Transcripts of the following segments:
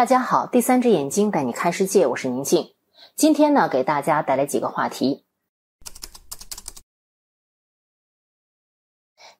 大家好，第三只眼睛带你看世界，我是宁静。今天呢，给大家带来几个话题。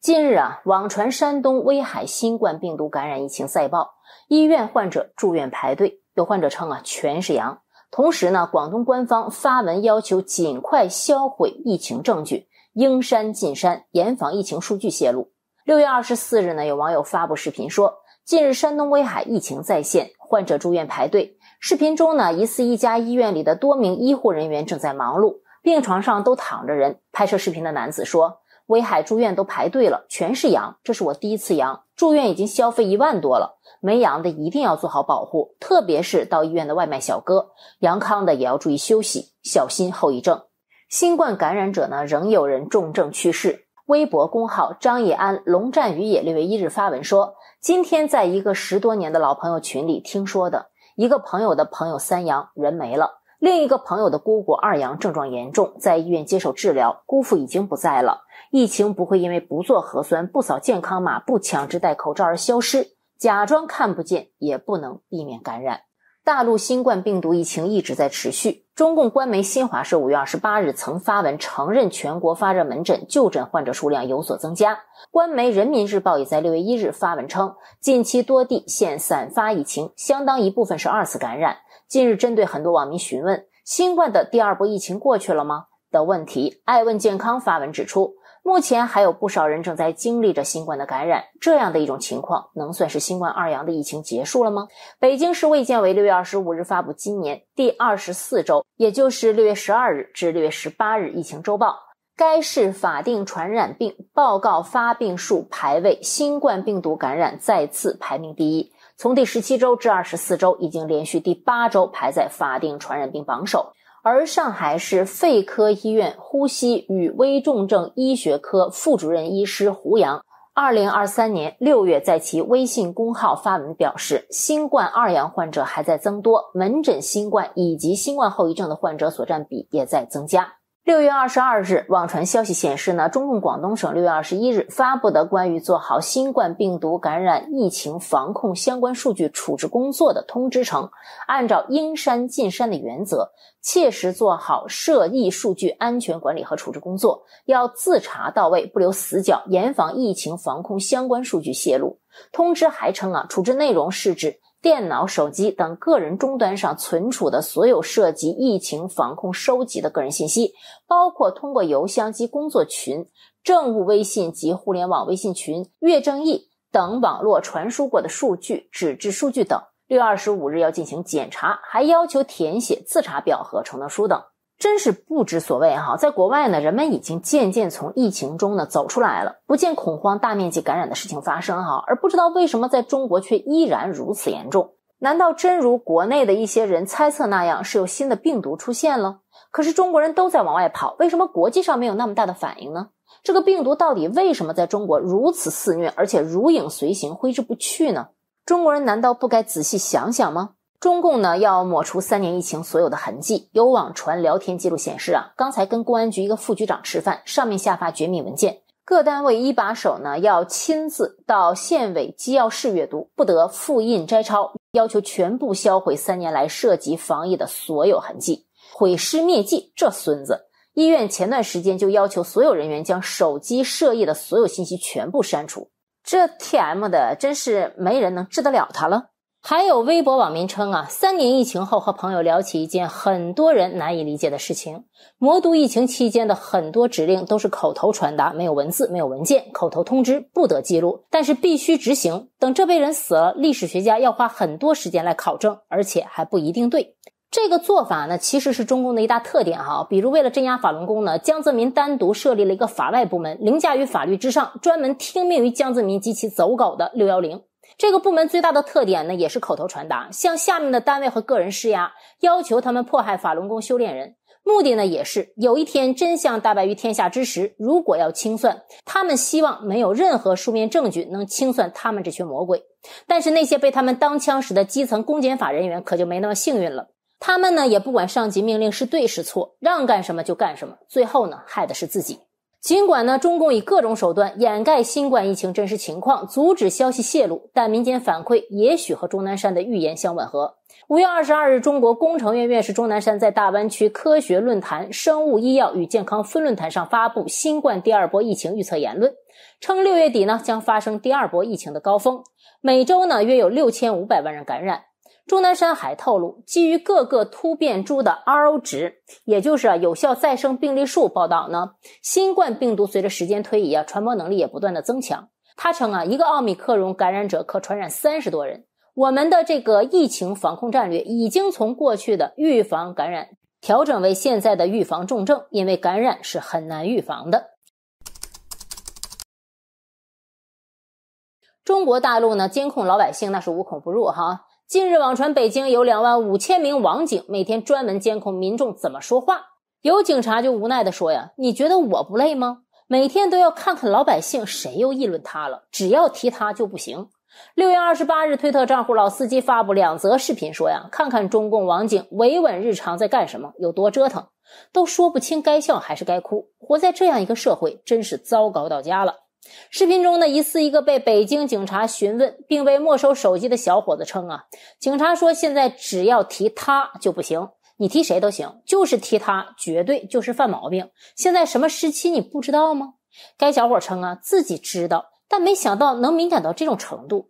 近日啊，网传山东威海新冠病毒感染疫情赛报，医院患者住院排队，有患者称啊全是阳。同时呢，广东官方发文要求尽快销毁疫情证据，应删尽删，严防疫情数据泄露。六月二十四日呢，有网友发布视频说，近日山东威海疫情再现。患者住院排队，视频中呢，疑似一家医院里的多名医护人员正在忙碌，病床上都躺着人。拍摄视频的男子说：“威海住院都排队了，全是阳，这是我第一次阳，住院已经消费一万多了。没阳的一定要做好保护，特别是到医院的外卖小哥，阳康的也要注意休息，小心后遗症。新冠感染者呢，仍有人重症去世。”微博公号张义安、龙战于也六月一日发文说。今天在一个十多年的老朋友群里听说的，一个朋友的朋友三阳人没了，另一个朋友的姑姑二阳症状严重，在医院接受治疗，姑父已经不在了。疫情不会因为不做核酸、不扫健康码、不强制戴口罩而消失，假装看不见也不能避免感染。大陆新冠病毒疫情一直在持续。中共官媒新华社五月二十八日曾发文承认，全国发热门诊就诊患者数量有所增加。官媒人民日报也在六月一日发文称，近期多地现散发疫情，相当一部分是二次感染。近日，针对很多网民询问“新冠的第二波疫情过去了吗”的问题，爱问健康发文指出。目前还有不少人正在经历着新冠的感染，这样的一种情况能算是新冠二阳的疫情结束了吗？北京市卫健委六月二十五日发布今年第二十四周，也就是六月十二日至六月十八日疫情周报。该市法定传染病报告发病数排位，新冠病毒感染再次排名第一。从第十七周至二十四周，已经连续第八周排在法定传染病榜首。而上海市肺科医院呼吸与危重症医学科副主任医师胡杨，二零二三年六月在其微信公号发文表示，新冠二阳患者还在增多，门诊新冠以及新冠后遗症的患者所占比也在增加。六月二十二日，网传消息显示呢，中共广东省六月二十一日发布的关于做好新冠病毒感染疫情防控相关数据处置工作的通知称，按照应删尽删的原则，切实做好涉疫数据安全管理和处置工作，要自查到位，不留死角，严防疫情防控相关数据泄露。通知还称啊，处置内容是指。电脑、手机等个人终端上存储的所有涉及疫情防控收集的个人信息，包括通过邮箱及工作群、政务微信及互联网微信群、阅正义等网络传输过的数据、纸质数据等，六月二十五日要进行检查，还要求填写自查表和承诺书等。真是不知所谓哈！在国外呢，人们已经渐渐从疫情中呢走出来了，不见恐慌、大面积感染的事情发生哈，而不知道为什么在中国却依然如此严重？难道真如国内的一些人猜测那样，是有新的病毒出现了？可是中国人都在往外跑，为什么国际上没有那么大的反应呢？这个病毒到底为什么在中国如此肆虐，而且如影随形、挥之不去呢？中国人难道不该仔细想想吗？中共呢要抹除三年疫情所有的痕迹。有网传聊天记录显示啊，刚才跟公安局一个副局长吃饭，上面下发绝密文件，各单位一把手呢要亲自到县委机要室阅读，不得复印摘抄，要求全部销毁三年来涉及防疫的所有痕迹，毁尸灭迹。这孙子，医院前段时间就要求所有人员将手机涉疫的所有信息全部删除。这 T M 的，真是没人能治得了他了。还有微博网民称啊，三年疫情后和朋友聊起一件很多人难以理解的事情：魔都疫情期间的很多指令都是口头传达，没有文字，没有文件，口头通知不得记录，但是必须执行。等这辈人死了，历史学家要花很多时间来考证，而且还不一定对。这个做法呢，其实是中共的一大特点哈。比如为了镇压法轮功呢，江泽民单独设立了一个法外部门，凌驾于法律之上，专门听命于江泽民及其走狗的六幺零。这个部门最大的特点呢，也是口头传达，向下面的单位和个人施压，要求他们迫害法轮功修炼人。目的呢，也是有一天真相大白于天下之时，如果要清算，他们希望没有任何书面证据能清算他们这群魔鬼。但是那些被他们当枪使的基层公检法人员可就没那么幸运了，他们呢也不管上级命令是对是错，让干什么就干什么，最后呢害的是自己。尽管呢，中共以各种手段掩盖新冠疫情真实情况，阻止消息泄露，但民间反馈也许和钟南山的预言相吻合。五月二十二日，中国工程院院士钟南山在大湾区科学论坛生物医药与健康分论坛上发布新冠第二波疫情预测言论，称六月底呢将发生第二波疫情的高峰，每周呢约有六千五百万人感染。钟南山还透露，基于各个突变株的 R O 值，也就是有效再生病例数报道呢。新冠病毒随着时间推移啊，传播能力也不断的增强。他称啊，一个奥密克戎感染者可传染三十多人。我们的这个疫情防控战略已经从过去的预防感染调整为现在的预防重症，因为感染是很难预防的。中国大陆呢，监控老百姓那是无孔不入哈。近日网传北京有两万五千名网警，每天专门监控民众怎么说话。有警察就无奈地说：“呀，你觉得我不累吗？每天都要看看老百姓谁又议论他了，只要提他就不行。”六月二十八日，推特账户“老司机”发布两则视频，说：“呀，看看中共网警维稳日常在干什么，有多折腾，都说不清该笑还是该哭。活在这样一个社会，真是糟糕到家了。”视频中呢，疑似一个被北京警察询问并被没收手机的小伙子称啊，警察说现在只要提他就不行，你提谁都行，就是提他绝对就是犯毛病。现在什么时期你不知道吗？该小伙称啊，自己知道，但没想到能敏感到这种程度。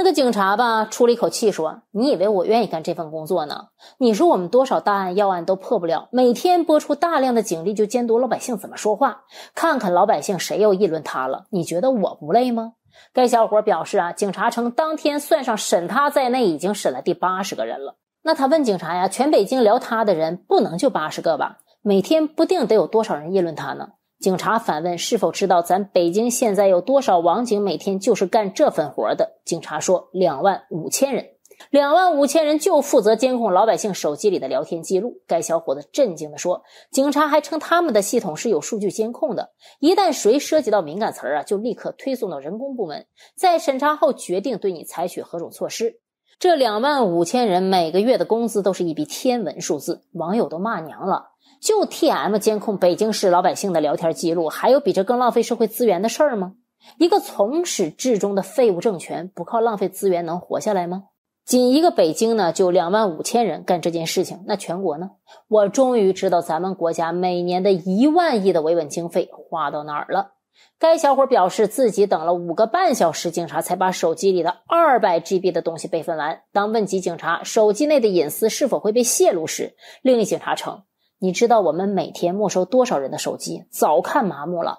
那个警察吧出了一口气说：“你以为我愿意干这份工作呢？你说我们多少大案要案都破不了，每天拨出大量的警力就监督老百姓怎么说话，看看老百姓谁又议论他了？你觉得我不累吗？”该小伙表示啊，警察称当天算上审他在内已经审了第八十个人了。那他问警察呀，全北京聊他的人不能就八十个吧？每天不定得有多少人议论他呢？警察反问：“是否知道咱北京现在有多少网警？每天就是干这份活的。”警察说：“两万五千人，两万五千人就负责监控老百姓手机里的聊天记录。”该小伙子震惊地说：“警察还称他们的系统是有数据监控的，一旦谁涉及到敏感词儿啊，就立刻推送到人工部门，在审查后决定对你采取何种措施。”这两万五千人每个月的工资都是一笔天文数字，网友都骂娘了。就 T M 监控北京市老百姓的聊天记录，还有比这更浪费社会资源的事儿吗？一个从始至终的废物政权，不靠浪费资源能活下来吗？仅一个北京呢，就两万五千人干这件事情，那全国呢？我终于知道咱们国家每年的一万亿的维稳经费花到哪儿了。该小伙表示自己等了五个半小时，警察才把手机里的二百 G B 的东西备份完。当问及警察手机内的隐私是否会被泄露时，另一警察称。你知道我们每天没收多少人的手机？早看麻木了。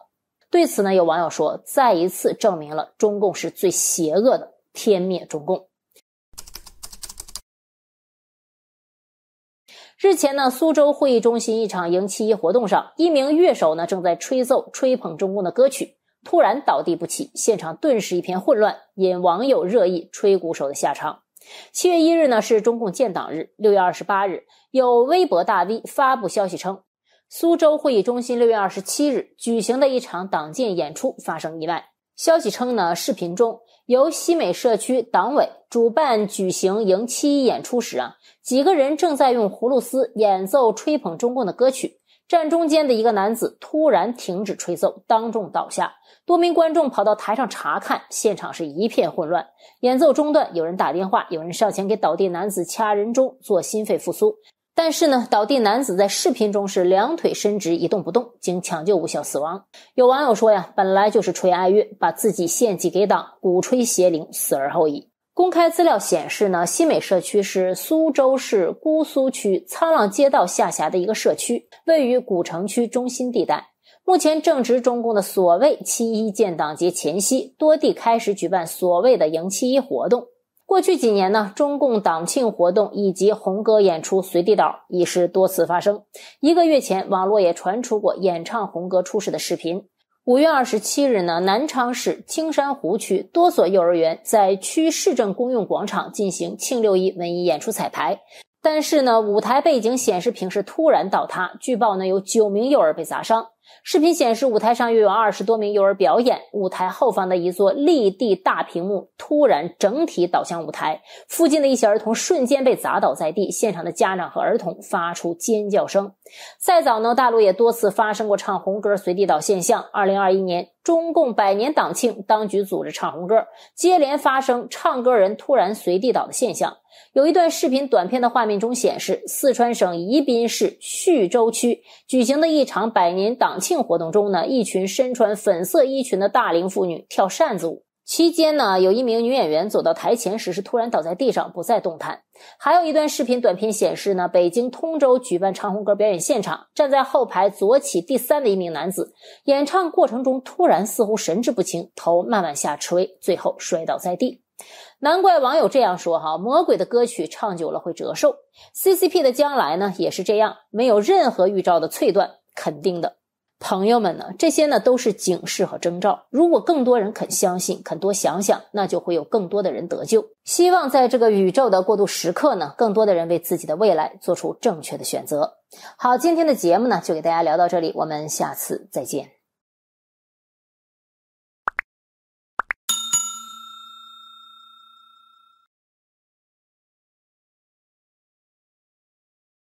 对此呢，有网友说，再一次证明了中共是最邪恶的，天灭中共。日前呢，苏州会议中心一场迎七一活动上，一名乐手呢正在吹奏吹捧中共的歌曲，突然倒地不起，现场顿时一片混乱，引网友热议吹鼓手的下场。七月一日呢是中共建党日。六月二十八日，有微博大 V 发布消息称，苏州会议中心六月二十七日举行的一场党建演出发生意外。消息称呢，视频中由西美社区党委主办举行迎七一演出时啊，几个人正在用葫芦丝演奏吹捧中共的歌曲。站中间的一个男子突然停止吹奏，当众倒下，多名观众跑到台上查看，现场是一片混乱，演奏中断。有人打电话，有人上前给倒地男子掐人中做心肺复苏。但是呢，倒地男子在视频中是两腿伸直，一动不动，经抢救无效死亡。有网友说呀，本来就是吹哀乐，把自己献祭给党，鼓吹邪灵，死而后已。公开资料显示呢，西美社区是苏州市姑苏区沧浪街道下辖的一个社区，位于古城区中心地带。目前正值中共的所谓七一建党节前夕，多地开始举办所谓的迎七一活动。过去几年呢，中共党庆活动以及红歌演出随地搞已是多次发生。一个月前，网络也传出过演唱红歌出事的视频。五月二十七日呢，南昌市青山湖区多所幼儿园在区市政公用广场进行庆六一文艺演出彩排，但是呢，舞台背景显示屏是突然倒塌，据报呢，有九名幼儿被砸伤。视频显示，舞台上约有二十多名幼儿表演，舞台后方的一座立地大屏幕突然整体倒向舞台，附近的一些儿童瞬间被砸倒在地，现场的家长和儿童发出尖叫声。再早呢，大陆也多次发生过唱红歌随地倒现象。二零二一年，中共百年党庆，当局组织唱红歌，接连发生唱歌人突然随地倒的现象。有一段视频短片的画面中显示，四川省宜宾市叙州区举行的一场百年党庆活动中呢，一群身穿粉色衣裙的大龄妇女跳扇子舞。期间呢，有一名女演员走到台前时，是突然倒在地上，不再动弹。还有一段视频短片显示呢，北京通州举办《长虹歌》表演现场，站在后排左起第三的一名男子，演唱过程中突然似乎神志不清，头慢慢下垂，最后摔倒在地。难怪网友这样说哈，魔鬼的歌曲唱久了会折寿。C C P 的将来呢也是这样，没有任何预兆的脆断，肯定的。朋友们呢，这些呢都是警示和征兆。如果更多人肯相信，肯多想想，那就会有更多的人得救。希望在这个宇宙的过渡时刻呢，更多的人为自己的未来做出正确的选择。好，今天的节目呢就给大家聊到这里，我们下次再见。